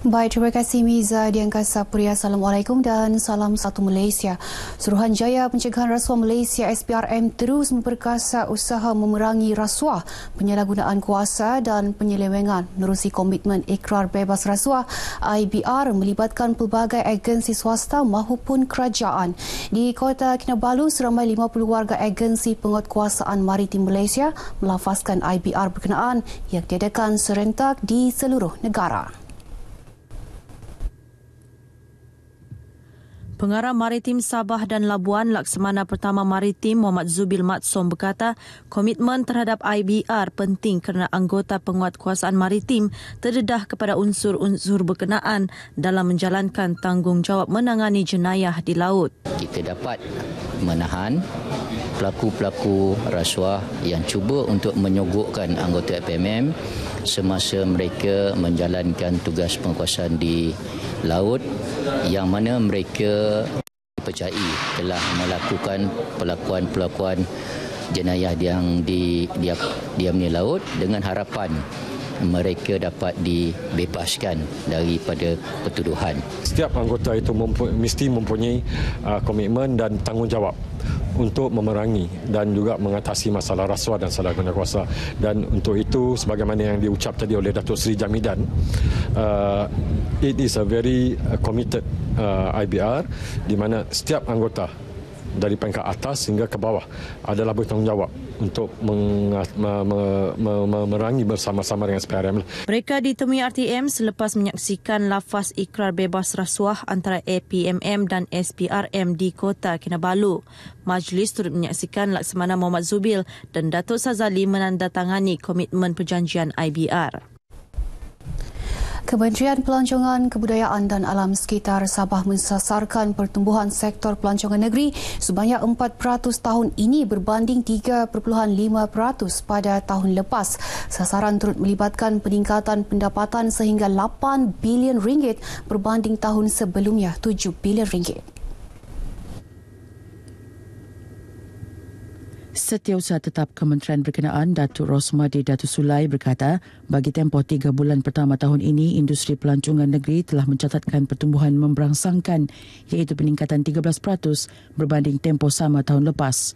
Baik, terima kasih Miza Diangka Sapuri. Assalamualaikum dan salam satu Malaysia. Suruhanjaya Pencegahan Rasuah Malaysia SPRM terus memperkasa usaha memerangi rasuah, penyalahgunaan kuasa dan penyelewengan menerusi komitmen ikrar bebas rasuah IBR melibatkan pelbagai agensi swasta maupun kerajaan. Di Kota Kinabalu, seramai 50 warga agensi penguatkuasaan maritim Malaysia melafazkan IBR berkenaan yang diadakan serentak di seluruh negara. Pengarah Maritim Sabah dan Labuan Laksamana Pertama Maritim Muhammad Zubil Matsom berkata komitmen terhadap IBR penting kerana anggota penguat kuasaan maritim terdedah kepada unsur-unsur berkenaan dalam menjalankan tanggungjawab menangani jenayah di laut. Kita dapat menahan pelaku-pelaku rasuah yang cuba untuk menyogokkan anggota FMM semasa mereka menjalankan tugas penguasaan di laut yang mana mereka percayai telah melakukan pelakuan-pelakuan jenayah yang di dia di laut dengan harapan mereka dapat dibebaskan daripada pertuduhan. Setiap anggota itu mesti mempunyai uh, komitmen dan tanggungjawab untuk memerangi dan juga mengatasi masalah rasuah dan salah guna kuasa. Dan untuk itu, sebagaimana yang diucap tadi oleh Datuk Seri Jamidan, uh, it is a very uh, committed uh, IBR di mana setiap anggota dari peringkat atas hingga ke bawah adalah bertanggungjawab untuk meng, me, me, bersama-sama dengan SPRM. Lah. Mereka ditemui RTM selepas menyaksikan lafaz ikrar bebas rasuah antara APMM dan SPRM di Kota Kinabalu. Majlis turut menyaksikan Laksamana Muhammad Zubil dan Datuk Sazali menandatangani komitmen perjanjian IBR. Kementerian Pelancongan Kebudayaan dan Alam Sekitar Sabah mensasarkan pertumbuhan sektor pelancongan negeri sebanyak 4% tahun ini berbanding 3.5% pada tahun lepas. Sasaran turut melibatkan peningkatan pendapatan sehingga 8 bilion ringgit berbanding tahun sebelumnya 7 bilion ringgit. Setiausaha Tetap Kementerian Berkenaan Datuk Rosmadi Datu Sulai berkata, bagi tempoh tiga bulan pertama tahun ini, industri pelancongan negeri telah mencatatkan pertumbuhan memberangsangkan iaitu peningkatan 13% berbanding tempoh sama tahun lepas.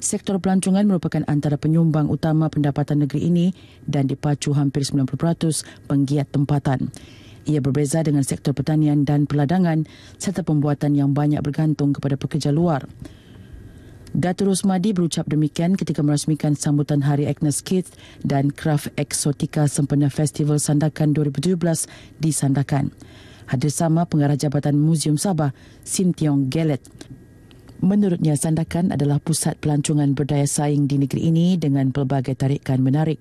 Sektor pelancongan merupakan antara penyumbang utama pendapatan negeri ini dan dipacu hampir 90% penggiat tempatan. Ia berbeza dengan sektor pertanian dan peladangan serta pembuatan yang banyak bergantung kepada pekerja luar. Datu Rosmadi berucap demikian ketika merasmikan sambutan Hari Agnes Kids dan Craft Exotica sempena Festival Sandakan 2017 di Sandakan. Hadir sama Pengarah Jabatan Museum Sabah, Sintiong Gelet. Menurutnya, Sandakan adalah pusat pelancongan berdaya saing di negeri ini dengan pelbagai tarikan menarik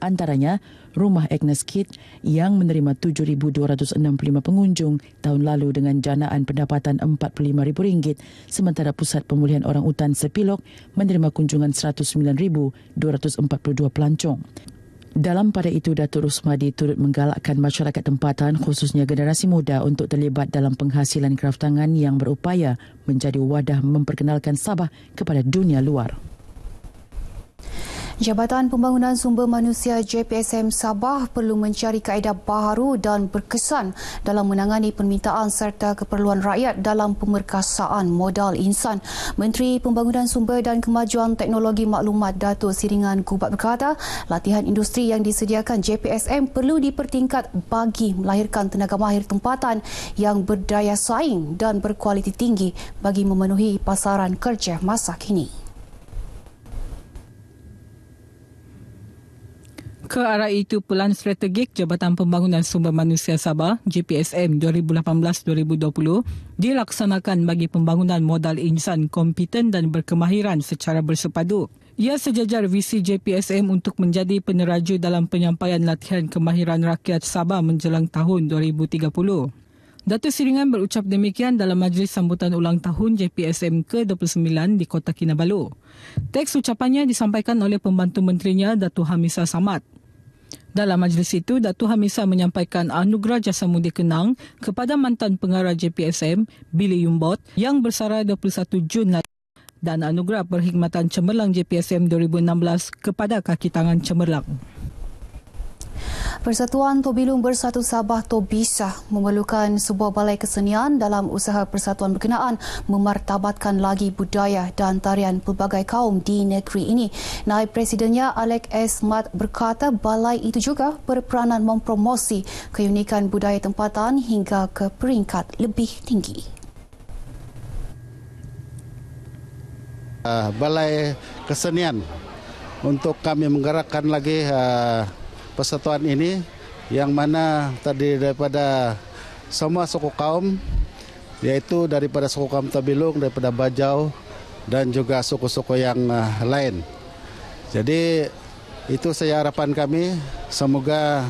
antaranya rumah Agnes Kid yang menerima 7265 pengunjung tahun lalu dengan janaan pendapatan RM45,000 sementara Pusat Pemulihan Orang Utan Sepilok menerima kunjungan 109242 pelancong. Dalam pada itu, Datuk Rusmadi turut menggalakkan masyarakat tempatan khususnya generasi muda untuk terlibat dalam penghasilan kraftangan yang berupaya menjadi wadah memperkenalkan Sabah kepada dunia luar. Jabatan Pembangunan Sumber Manusia JPSM Sabah perlu mencari kaedah baru dan berkesan dalam menangani permintaan serta keperluan rakyat dalam pemerkasaan modal insan. Menteri Pembangunan Sumber dan Kemajuan Teknologi Maklumat Datuk Siringan Gubat berkata, latihan industri yang disediakan JPSM perlu dipertingkat bagi melahirkan tenaga mahir tempatan yang berdaya saing dan berkualiti tinggi bagi memenuhi pasaran kerja masa kini. ke arah itu Pelan Strategik Jabatan Pembangunan Sumber Manusia Sabah JPSM 2018-2020 dilaksanakan bagi pembangunan modal insan kompeten dan berkemahiran secara bersepadu. Ia sejajar visi JPSM untuk menjadi peneraju dalam penyampaian latihan kemahiran rakyat Sabah menjelang tahun 2030. Datuk Siringan berucap demikian dalam majlis sambutan ulang tahun JPSM ke-29 di Kota Kinabalu. Teks ucapannya disampaikan oleh pembantu menterinya Datuk Hamisa Samad. Dalam majlis itu, Datuk Hamisa menyampaikan anugerah jasa mudi kenang kepada mantan pengarah JPSM, Billy Yumbot, yang bersara 21 Jun lalu dan anugerah perkhidmatan cemerlang JPSM 2016 kepada kaki tangan cemerlang. Persatuan Tobilum Bersatu Sabah Tobisah memerlukan sebuah balai kesenian dalam usaha persatuan berkenaan memartabatkan lagi budaya dan tarian pelbagai kaum di negeri ini. Naib Presidennya Alek S. Mat berkata balai itu juga berperanan mempromosi keunikan budaya tempatan hingga ke peringkat lebih tinggi. Uh, balai kesenian untuk kami menggerakkan lagi uh, persatuan ini yang mana tadi daripada semua suku kaum yaitu daripada suku kaum Tabilung, daripada Bajau dan juga suku-suku yang eh, lain. Jadi itu saya harapan kami semoga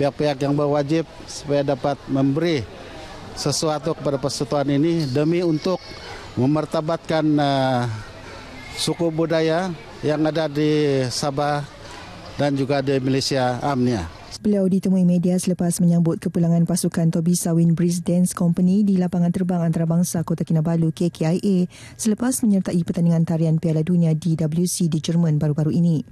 pihak-pihak yang berwajib supaya dapat memberi sesuatu kepada persatuan ini demi untuk memertabatkan uh, suku budaya yang ada di Sabah dan juga ada Malaysia Amnia. Ah. Beliau ditemui media selepas menyambut kepulangan pasukan Tobisa Breeze Dance Company di lapangan terbang antarabangsa Kota Kinabalu KKIA selepas menyertai pertandingan tarian Piala Dunia DWC di Jerman baru-baru ini.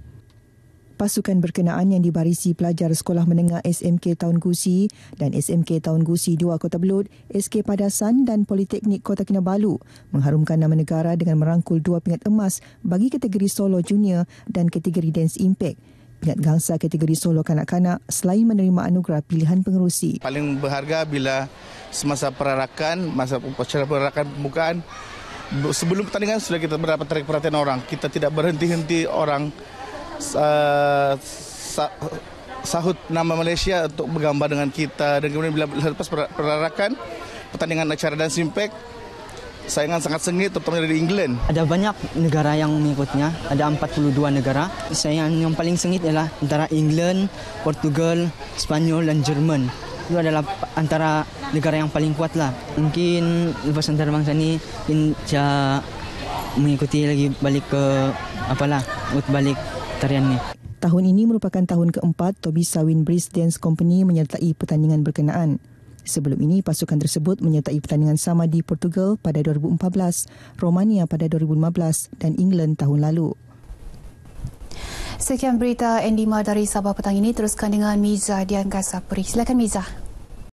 Pasukan berkenaan yang dibarisi pelajar sekolah menengah SMK Tahun Gusi dan SMK Tahun Gusi 2 Kota Belud, SK Padasan dan Politeknik Kota Kinabalu mengharumkan nama negara dengan merangkul dua pingat emas bagi kategori solo junior dan kategori dance impact. Niat Gangsa kategori Solo Kanak-Kanak selain menerima anugerah pilihan pengerusi. Paling berharga bila semasa perarakan, masa upacara perarakan pembukaan, sebelum pertandingan sudah kita mendapat tarik perhatian orang. Kita tidak berhenti-henti orang uh, sahut nama Malaysia untuk bergambar dengan kita. Dan kemudian bila lepas perarakan, pertandingan acara dan simpek, saingan sangat sengit terutama dari England. Ada banyak negara yang mengikutnya, ada 42 negara. Saingan yang paling sengit ialah antara England, Portugal, Spanyol dan Jerman. Itu adalah antara negara yang paling kuat lah. Mungkin lepas antara bangsa ini, mungkin saya mengikuti lagi balik ke apa lah? ut balik tarian ini. Tahun ini merupakan tahun keempat Toby Sawin Dance Company menyertai pertandingan berkenaan. Sebelum ini, pasukan tersebut menyertai pertandingan sama di Portugal pada 2014, Romania pada 2015 dan England tahun lalu. Sekian berita Endima dari Sabah petang ini. Teruskan dengan Miza Diangkasa Puri. Silakan Miza.